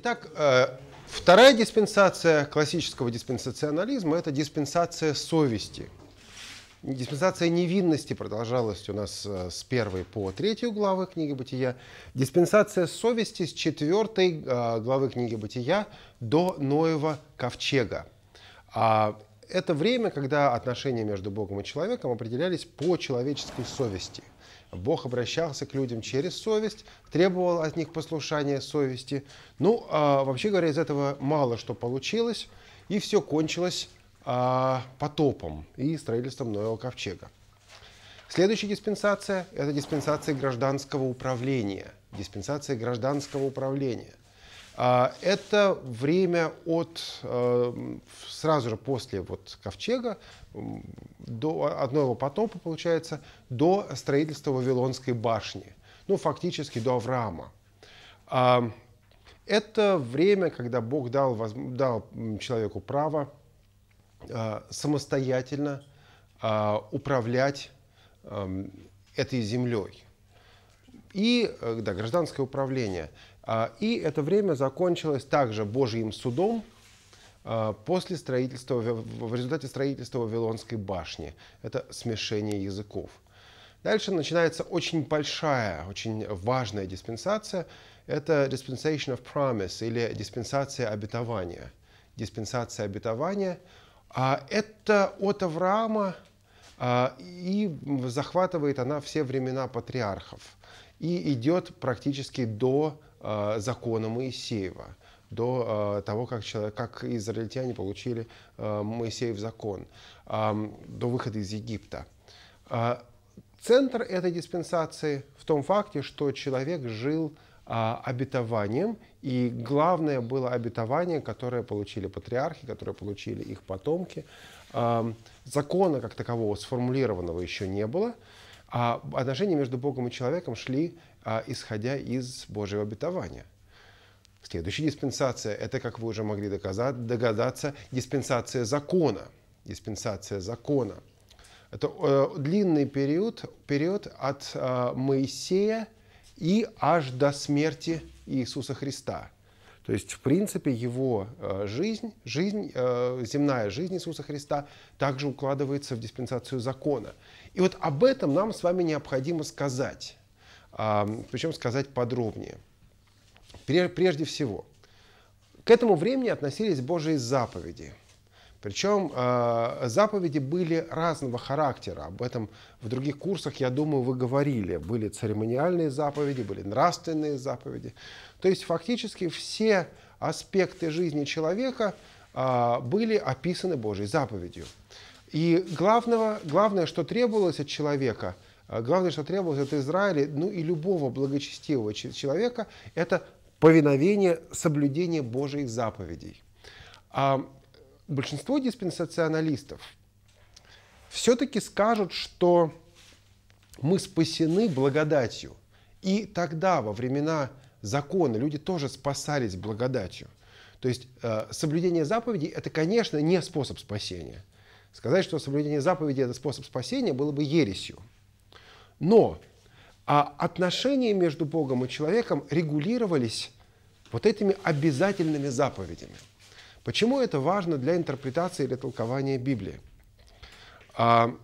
Итак, э, вторая диспенсация классического диспенсационализма – это диспенсация совести. Диспенсация невинности продолжалась у нас э, с первой по третью главы книги «Бытия». Диспенсация совести с четвертой э, главы книги «Бытия» до Ноева ковчега. А, это время, когда отношения между Богом и человеком определялись по человеческой совести – Бог обращался к людям через совесть, требовал от них послушания совести. Ну, а, вообще говоря, из этого мало что получилось, и все кончилось а, потопом и строительством нового ковчега. Следующая диспенсация – это диспенсация гражданского управления. Диспенсация гражданского управления. А, это время от э, сразу же после вот ковчега до одного потопа получается до строительства Вавилонской башни, ну фактически до Авраама. А, это время, когда Бог дал, дал человеку право э, самостоятельно э, управлять эм, этой землей и э, да, гражданское управление. А, и это время закончилось также Божьим судом а, после строительства, в результате строительства Вавилонской башни. Это смешение языков. Дальше начинается очень большая, очень важная диспенсация. Это dispensation of promise или диспенсация обетования. Диспенсация обетования. А, это от Авраама и захватывает она все времена патриархов и идет практически до э, закона Моисеева до э, того, как, человек, как израильтяне получили э, Моисеев закон, до выхода из Египта. Центр этой диспенсации в том факте, что человек жил обетованием, и главное было обетование, которое получили патриархи, которое получили их потомки. Эм, закона как такового сформулированного еще не было, а отношения между Богом и человеком шли, а, исходя из Божьего обетования. Следующая диспенсация – это, как вы уже могли доказать, догадаться, диспенсация закона. Диспенсация закона. Это э, длинный период, период от э, Моисея и аж до смерти Иисуса Христа – то есть, в принципе, его э, жизнь, жизнь, э, земная жизнь Иисуса Христа также укладывается в диспенсацию закона. И вот об этом нам с вами необходимо сказать, причем сказать подробнее. Прежде всего, к этому времени относились Божьи заповеди – причем э, а, заповеди были разного характера. Об этом в других курсах, я думаю, вы говорили. Были церемониальные заповеди, были нравственные заповеди. То есть фактически все аспекты жизни человека э, были описаны Божьей заповедью. И главного, главное, что требовалось от человека, а, главное, что требовалось от Израиля, ну и любого благочестивого человека, это повиновение, соблюдение Божьих заповедей большинство диспенсационалистов все-таки скажут, что мы спасены благодатью. И тогда, во времена закона, люди тоже спасались благодатью. То есть э, соблюдение заповедей – это, конечно, не способ спасения. Сказать, что соблюдение заповедей – это способ спасения, было бы ересью. Но а отношения между Богом и человеком регулировались вот этими обязательными заповедями – Почему это важно для интерпретации или толкования Библии? А,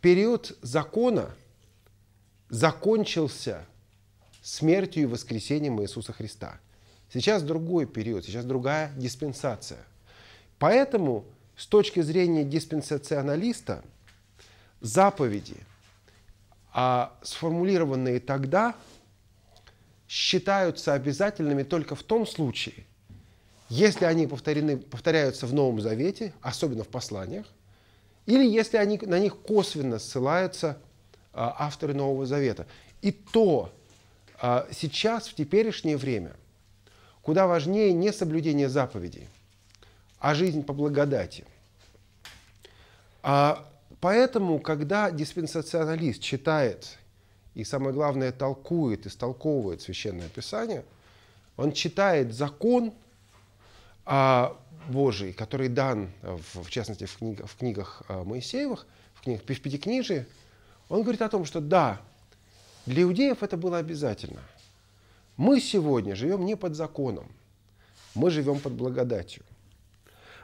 период закона закончился смертью и воскресением Иисуса Христа. Сейчас другой период, сейчас другая диспенсация. Поэтому с точки зрения диспенсационалиста заповеди, а сформулированные тогда, считаются обязательными только в том случае, если они повторены, повторяются в Новом Завете, особенно в посланиях, или если они, на них косвенно ссылаются а, авторы Нового Завета. И то а, сейчас, в теперешнее время, куда важнее не соблюдение заповедей, а жизнь по благодати. А поэтому, когда диспенсационалист читает и, самое главное, толкует, истолковывает Священное Писание, он читает закон – а, Божий, который дан, э, в частности, в, книг, в книгах э, Моисеевых, в книгах в Пятикнижии, он говорит о том, что да, для иудеев это было обязательно. Мы сегодня живем не под законом, мы живем под благодатью.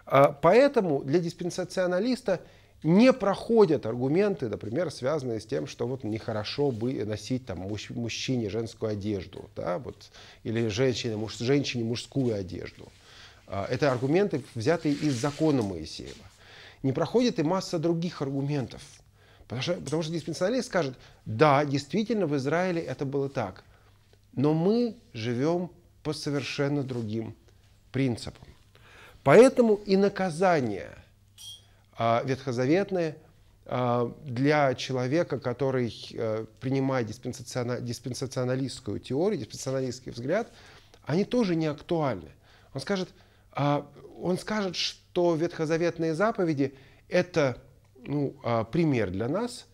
А, поэтому для диспенсационалиста не проходят аргументы, например, связанные с тем, что вот нехорошо бы носить там, мужчине женскую одежду, да, вот, или женщине, муж, женщине мужскую одежду – а, это аргументы, взятые из закона Моисеева. Не проходит и масса других аргументов. Потому что, потому что диспенсионалист скажет, да, действительно, в Израиле это было так. Но мы живем по совершенно другим принципам. Поэтому и наказание а, ветхозаветное а, для человека, который а, принимает диспенсационалистскую теорию, диспенсационалистский взгляд, они тоже не актуальны. Он скажет, а, он скажет, что ветхозаветные заповеди – это ну, а, пример для нас,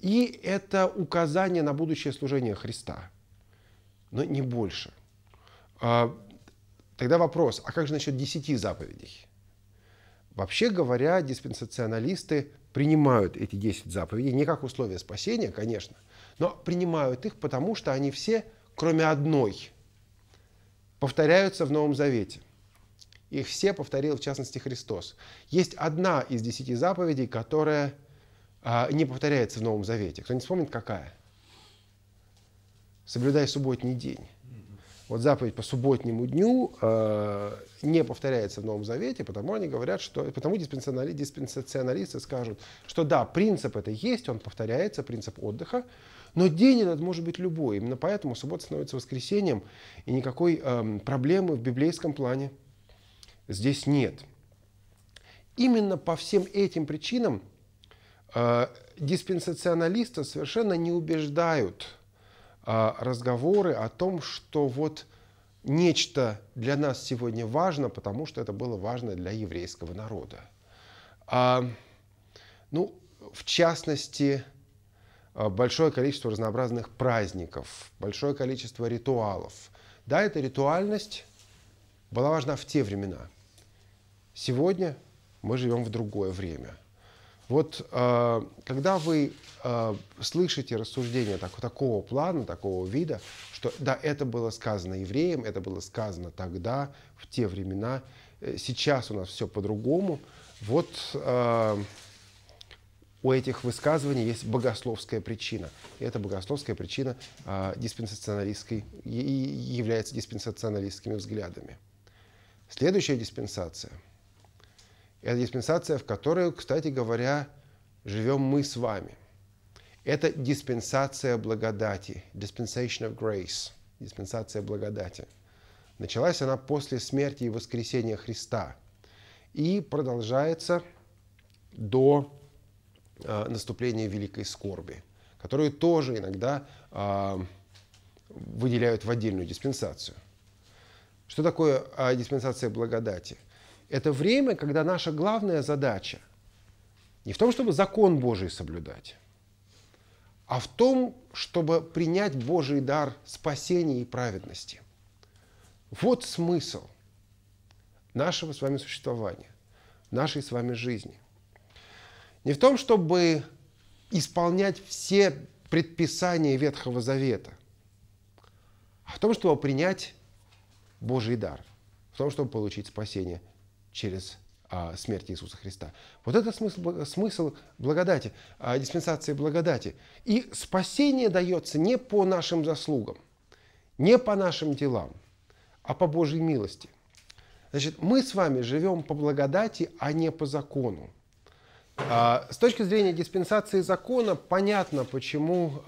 и это указание на будущее служение Христа, но не больше. А, тогда вопрос, а как же насчет десяти заповедей? Вообще говоря, диспенсационалисты принимают эти десять заповедей, не как условия спасения, конечно, но принимают их, потому что они все, кроме одной, повторяются в Новом Завете. Их все повторил, в частности, Христос. Есть одна из десяти заповедей, которая а, не повторяется в Новом Завете. Кто не вспомнит, какая? Соблюдай субботний день. Вот заповедь по субботнему дню э, не повторяется в Новом Завете, потому они говорят, что потому диспенсационали, диспенсационалисты скажут, что да, принцип это есть, он повторяется, принцип отдыха, но день этот может быть любой. Именно поэтому суббота становится воскресением и никакой э, проблемы в библейском плане здесь нет. Именно по всем этим причинам э, диспенсационалистов совершенно не убеждают э, разговоры о том, что вот нечто для нас сегодня важно, потому что это было важно для еврейского народа. А, ну, в частности, э, большое количество разнообразных праздников, большое количество ритуалов. Да, эта ритуальность была важна в те времена – Сегодня мы живем в другое время. Вот э, когда вы э, слышите рассуждение такого плана, такого вида, что да, это было сказано евреям, это было сказано тогда, в те времена, э, сейчас у нас все по-другому, вот у этих высказываний есть богословская причина. И эта богословская причина э, диспенсационалистской, является диспенсационалистскими взглядами. Следующая диспенсация – это диспенсация, в которой, кстати говоря, живем мы с вами. Это диспенсация благодати, dispensation of grace, диспенсация благодати. Началась она после смерти и воскресения Христа и продолжается до э, наступления Великой Скорби, которую тоже иногда э, выделяют в отдельную диспенсацию. Что такое э, диспенсация благодати – это время, когда наша главная задача не в том, чтобы закон Божий соблюдать, а в том, чтобы принять Божий дар спасения и праведности. Вот смысл нашего с вами существования, нашей с вами жизни. Не в том, чтобы исполнять все предписания Ветхого Завета, а в том, чтобы принять Божий дар, в том, чтобы получить спасение через а, смерть Иисуса Христа. Вот это смысл, смысл благодати, а, диспенсации благодати. И спасение дается не по нашим заслугам, не по нашим делам, а по Божьей милости. Значит, мы с вами живем по благодати, а не по закону. А, с точки зрения диспенсации закона понятно, почему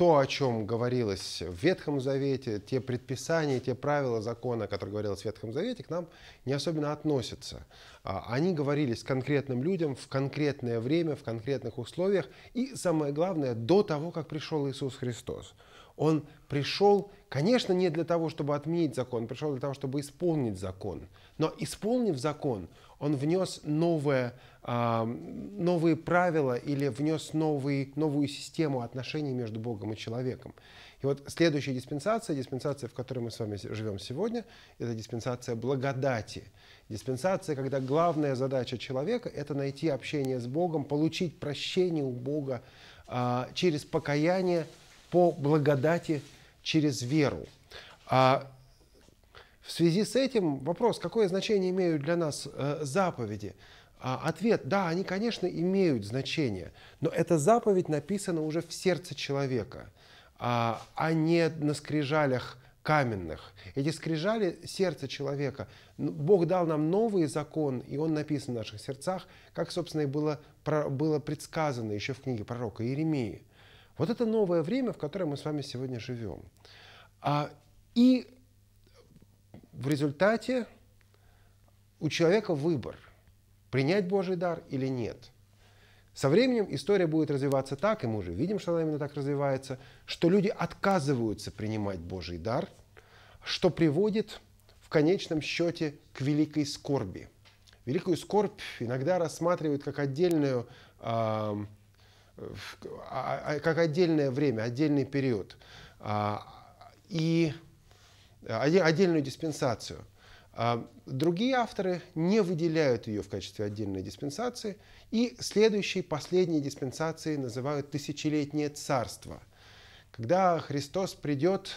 то, о чем говорилось в Ветхом Завете, те предписания, те правила закона, которые говорилось в Ветхом Завете, к нам не особенно относятся. А, они говорились конкретным людям в конкретное время, в конкретных условиях, и самое главное, до того, как пришел Иисус Христос. Он пришел, конечно, не для того, чтобы отменить закон, он пришел для того, чтобы исполнить закон. Но исполнив закон, он внес новое а, новые правила или внес новый, новую систему отношений между Богом и человеком. И вот следующая диспенсация, диспенсация, в которой мы с вами живем сегодня, это диспенсация благодати. Диспенсация, когда главная задача человека – это найти общение с Богом, получить прощение у Бога а, через покаяние по благодати, через веру. А в связи с этим вопрос, какое значение имеют для нас э, заповеди – а, ответ – да, они, конечно, имеют значение, но эта заповедь написана уже в сердце человека, а, а не на скрижалях каменных. Эти скрижали сердца человека. Ну, Бог дал нам новый закон, и он написан в наших сердцах, как, собственно, и было, было предсказано еще в книге пророка Иеремии. Вот это новое время, в котором мы с вами сегодня живем. А, и в результате у человека выбор – принять Божий дар или нет. Со временем история будет развиваться так, и мы уже видим, что она именно так развивается, что люди отказываются принимать Божий дар, что приводит в конечном счете к великой скорби. Великую скорбь иногда рассматривают как отдельную а, а, а, как отдельное время, отдельный период и отдельную диспенсацию. А, другие авторы не выделяют ее в качестве отдельной диспенсации, и следующей, последней диспенсацией называют «тысячелетнее царство», когда Христос придет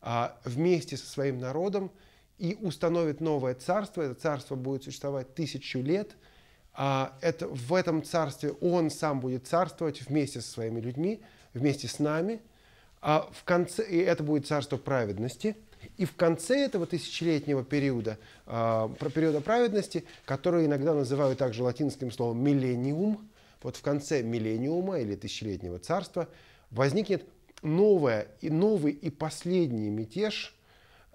а, вместе со своим народом и установит новое царство. Это царство будет существовать тысячу лет. А, это, в этом царстве Он сам будет царствовать вместе со своими людьми, вместе с нами. В конце, и это будет царство праведности – и в конце этого тысячелетнего периода, э, периода праведности, который иногда называют также латинским словом «миллениум», вот в конце миллениума или тысячелетнего царства возникнет новое, и новый и последний мятеж.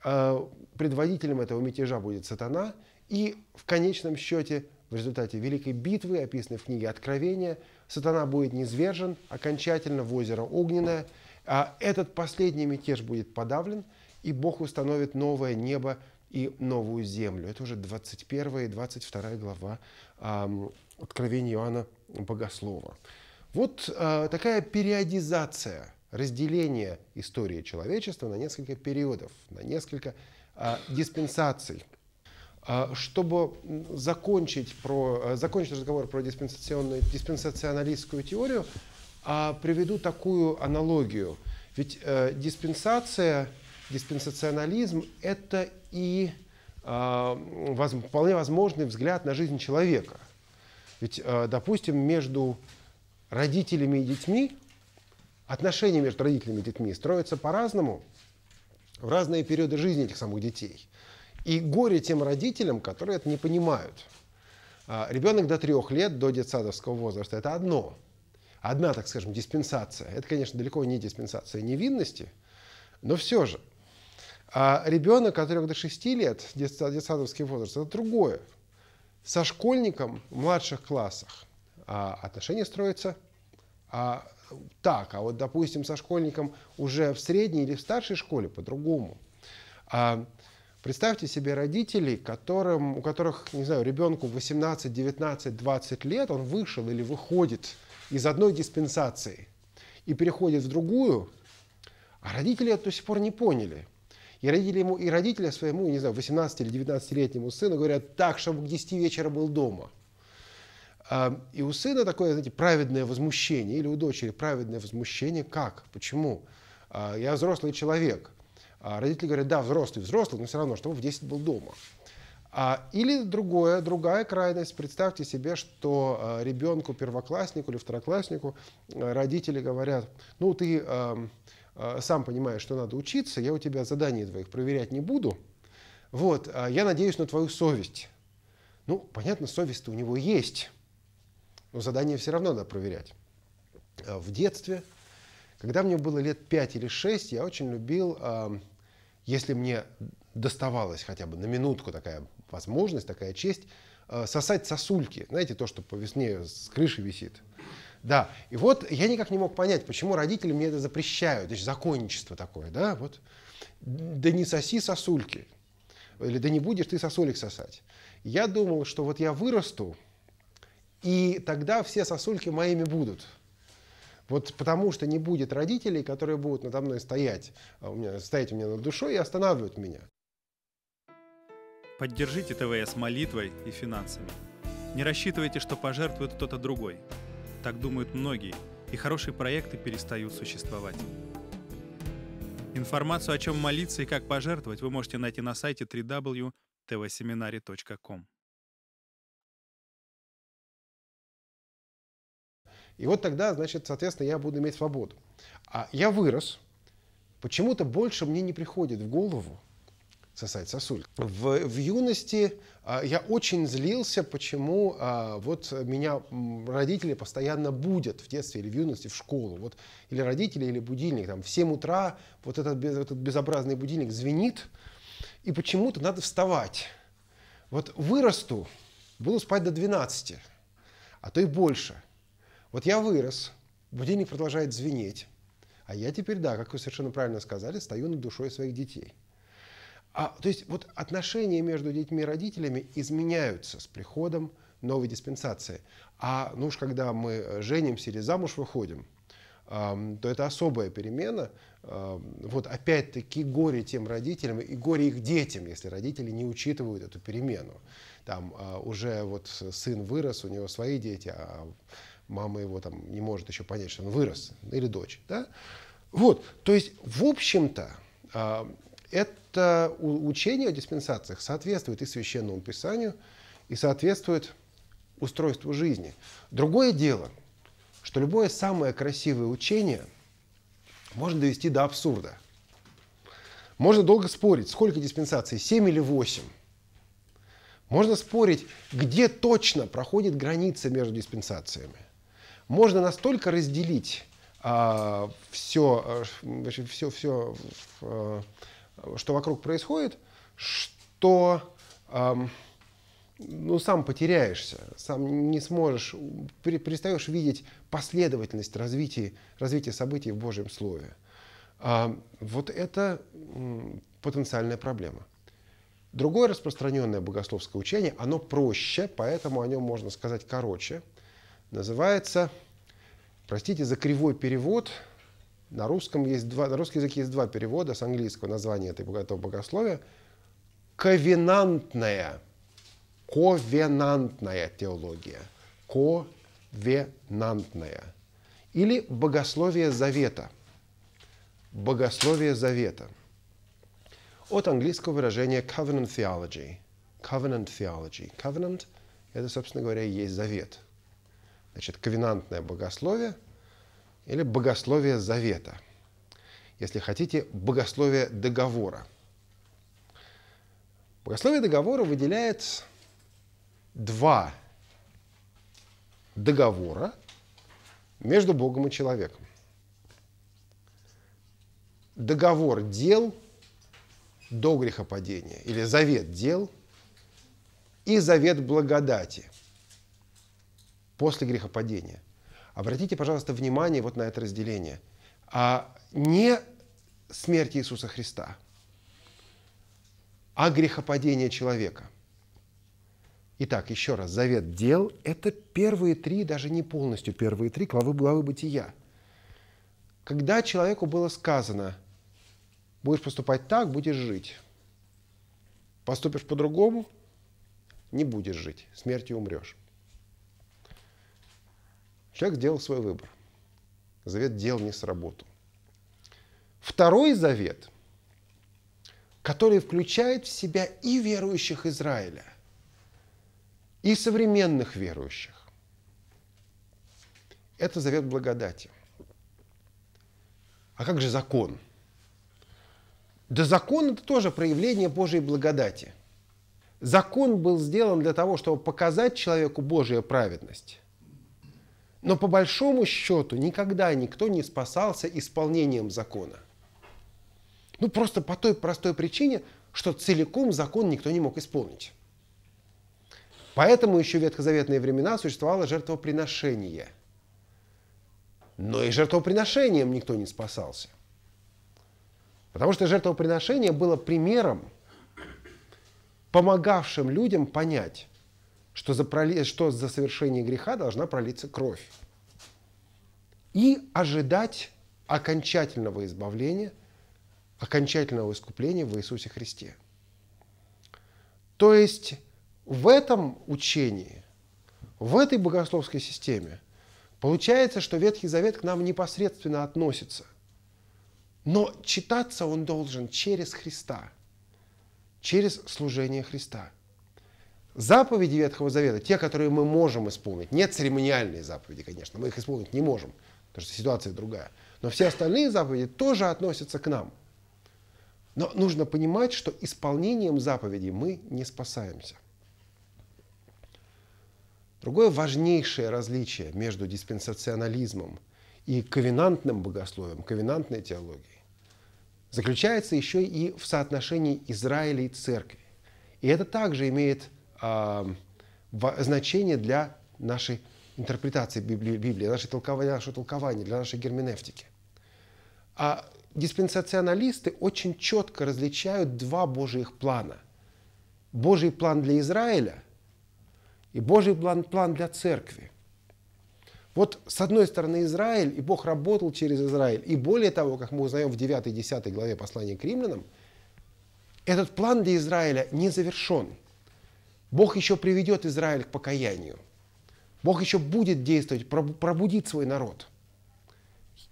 Э, предводителем этого мятежа будет сатана. И в конечном счете, в результате великой битвы, описанной в книге Откровения, сатана будет низвержен окончательно в озеро Огненное. А этот последний мятеж будет подавлен – и Бог установит новое небо и новую землю. Это уже 21 и 22 глава э, Откровения Иоанна Богослова. Вот э, такая периодизация, разделение истории человечества на несколько периодов, на несколько э, диспенсаций. А, чтобы закончить, про, закончить разговор про диспенсационную, диспенсационалистскую теорию, приведу такую аналогию. Ведь э, диспенсация диспенсационализм – это и а, вполне возможный взгляд на жизнь человека. Ведь, а, допустим, между родителями и детьми отношения между родителями и детьми строятся по-разному в разные периоды жизни этих самых детей. И горе тем родителям, которые это не понимают. А, ребенок до трех лет, до детсадовского возраста – это одно. Одна, так скажем, диспенсация. Это, конечно, далеко не диспенсация невинности, но все же – а ребенок от 3 до 6 лет, детсадовский возраст, это другое. Со школьником в младших классах а, отношения строятся а, так, а вот, допустим, со школьником уже в средней или в старшей школе по-другому. А, представьте себе родителей, которым, у которых, не знаю, ребенку 18, 19, 20 лет, он вышел или выходит из одной диспенсации и переходит в другую, а родители это до сих пор не поняли – и родители, ему, и родители своему, не знаю, 18 или 19-летнему сыну говорят так, чтобы к 10 вечера был дома. А, и у сына такое, знаете, праведное возмущение, или у дочери праведное возмущение. Как? Почему? А, я взрослый человек. А родители говорят, да, взрослый, взрослый, но все равно, чтобы в 10 был дома. Или другое, другая крайность. Представьте себе, что ребенку, первокласснику или второкласснику родители говорят, ну ты Э, сам понимаешь, что надо учиться, я у тебя заданий твоих проверять не буду. Вот, а я надеюсь на твою совесть. Ну, понятно, совесть-то у него есть, но задание все равно надо проверять. А в детстве, когда мне было лет 5 или 6, я очень любил, если мне доставалась хотя бы на минутку такая возможность, такая честь, э, сосать сосульки. Знаете, то, что по весне с крыши висит – да. И вот я никак не мог понять, почему родители мне это запрещают. Это же законничество такое, да, вот. Да не соси сосульки. Или да не будешь ты сосулек сосать. Я думал, что вот я вырасту, и тогда все сосульки моими будут. Вот потому что не будет родителей, которые будут надо мной стоять, а у меня, стоять у меня над душой и останавливают меня. Поддержите ТВС молитвой и финансами. Не рассчитывайте, что пожертвует кто-то другой. Так думают многие, и хорошие проекты перестают существовать. Информацию, о чем молиться и как пожертвовать, вы можете найти на сайте www.tvseminary.com. И вот тогда, значит, соответственно, я буду иметь свободу. А я вырос. Почему-то больше мне не приходит в голову, сосать сосуль. В, в юности э, я очень злился, почему э, вот меня родители постоянно будят в детстве или в юности в школу. Вот, или родители, или будильник. Там, в 7 утра вот этот, этот безобразный будильник звенит, и почему-то надо вставать. Вот вырасту, буду спать до 12, а то и больше. Вот я вырос, будильник продолжает звенеть, а я теперь, да, как вы совершенно правильно сказали, стою над душой своих детей – а, то есть вот отношения между детьми и родителями изменяются с приходом новой диспенсации. А ну уж когда мы женимся или замуж выходим, то это особая перемена. Вот опять-таки горе тем родителям и горе их детям, если родители не учитывают эту перемену. Там а, уже вот сын вырос, у него свои дети, а мама его там не может еще понять, что он вырос, или дочь. Да? Вот, то есть, в общем-то, это учение о диспенсациях соответствует и священному писанию, и соответствует устройству жизни. Другое дело, что любое самое красивое учение можно довести до абсурда. Можно долго спорить, сколько диспенсаций, 7 или 8. Можно спорить, где точно проходит граница между диспенсациями. Можно настолько разделить а, все, а, все, все, все а, что вокруг происходит, что эм, ну, сам потеряешься, сам не сможешь, при, перестаешь видеть последовательность развития, развития событий в Божьем Слове. Э, вот это э, потенциальная проблема. Другое распространенное богословское учение, оно проще, поэтому о нем можно сказать короче, называется, простите за кривой перевод – на русском есть два, на русский язык есть два перевода с английского названия этого, этого богословия. Ковенантная, ковенантная теология, ковенантная. Или богословие завета, богословие завета. От английского выражения covenant theology, covenant theology. Covenant – это, собственно говоря, и есть завет. Значит, ковенантное богословие – или богословие завета. Если хотите, богословие договора. Богословие договора выделяет два договора между Богом и человеком. Договор дел до грехопадения или завет дел и завет благодати после грехопадения – Обратите, пожалуйста, внимание вот на это разделение. А не смерть Иисуса Христа, а грехопадение человека. Итак, еще раз, завет дел – это первые три, даже не полностью первые три главы, главы бытия. Когда человеку было сказано, будешь поступать так, будешь жить. Поступишь по-другому – не будешь жить, смертью умрешь. Человек сделал свой выбор. Завет дел не сработал. Второй завет, который включает в себя и верующих Израиля, и современных верующих, это завет благодати. А как же закон? Да закон это тоже проявление Божьей благодати. Закон был сделан для того, чтобы показать человеку Божью праведность. Но по большому счету никогда никто не спасался исполнением закона. Ну просто по той простой причине, что целиком закон никто не мог исполнить. Поэтому еще в ветхозаветные времена существовало жертвоприношение. Но и жертвоприношением никто не спасался. Потому что жертвоприношение было примером, помогавшим людям понять, что за, проли... что за совершение греха должна пролиться кровь. И ожидать окончательного избавления, окончательного искупления в Иисусе Христе. То есть в этом учении, в этой богословской системе получается, что Ветхий Завет к нам непосредственно относится. Но читаться он должен через Христа, через служение Христа – Заповеди Ветхого Завета, те, которые мы можем исполнить, нет церемониальные заповеди, конечно, мы их исполнить не можем, потому что ситуация другая. Но все остальные заповеди тоже относятся к нам. Но нужно понимать, что исполнением заповедей мы не спасаемся. Другое важнейшее различие между диспенсационализмом и ковенантным богословием, ковенантной теологией, заключается еще и в соотношении Израиля и Церкви. И это также имеет значение для нашей интерпретации Библии, нашей толкования, нашего толкования, для нашей герменевтики. А диспенсационалисты очень четко различают два Божьих плана. Божий план для Израиля и Божий план, план для церкви. Вот с одной стороны Израиль, и Бог работал через Израиль. И более того, как мы узнаем в 9-10 главе послания к римлянам, этот план для Израиля не завершен – Бог еще приведет Израиль к покаянию. Бог еще будет действовать, пробудит свой народ.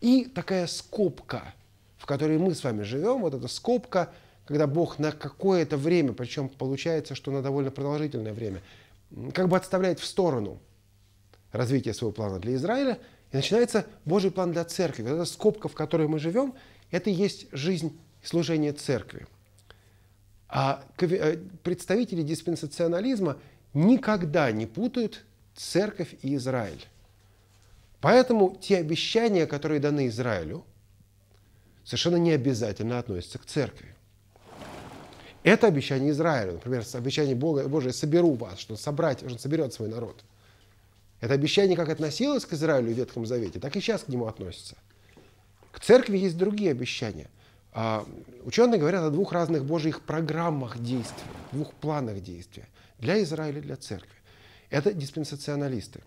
И такая скобка, в которой мы с вами живем, вот эта скобка, когда Бог на какое-то время, причем получается, что на довольно продолжительное время, как бы отставляет в сторону развитие своего плана для Израиля, и начинается Божий план для церкви. Вот эта скобка, в которой мы живем, это и есть жизнь служения церкви. А э, представители диспенсационализма никогда не путают церковь и Израиль. Поэтому те обещания, которые даны Израилю, совершенно не обязательно относятся к церкви. Это обещание Израилю, например, обещание Бога, Божие «соберу вас», что собрать, что он соберет свой народ. Это обещание как относилось к Израилю в Ветхом Завете, так и сейчас к нему относится. К церкви есть другие обещания – а, ученые говорят о двух разных Божьих программах действия, двух планах действия для Израиля и для церкви. Это диспенсационалисты.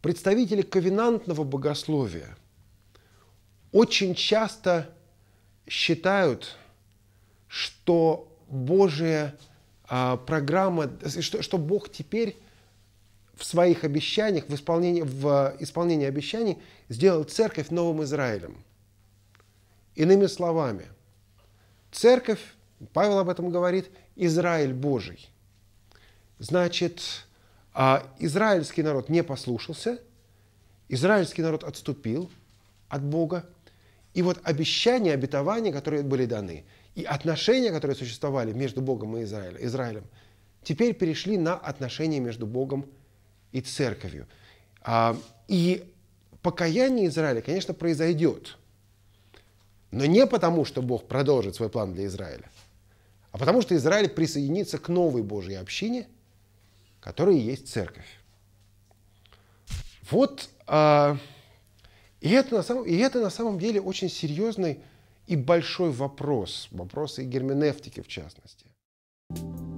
Представители ковенантного богословия очень часто считают, что Божья а, программа, что, что Бог теперь в своих обещаниях, в исполнении, в исполнении обещаний сделал церковь новым Израилем – Иными словами, церковь, Павел об этом говорит, Израиль Божий. Значит, а, израильский народ не послушался, израильский народ отступил от Бога. И вот обещания, обетования, которые были даны, и отношения, которые существовали между Богом и Израилем, теперь перешли на отношения между Богом и церковью. А, и покаяние Израиля, конечно, произойдет – но не потому, что Бог продолжит свой план для Израиля, а потому что Израиль присоединится к новой Божьей общине, которая и есть церковь. Вот, а, и, это на самом, и это на самом деле очень серьезный и большой вопрос, вопросы и герменевтики в частности. thank you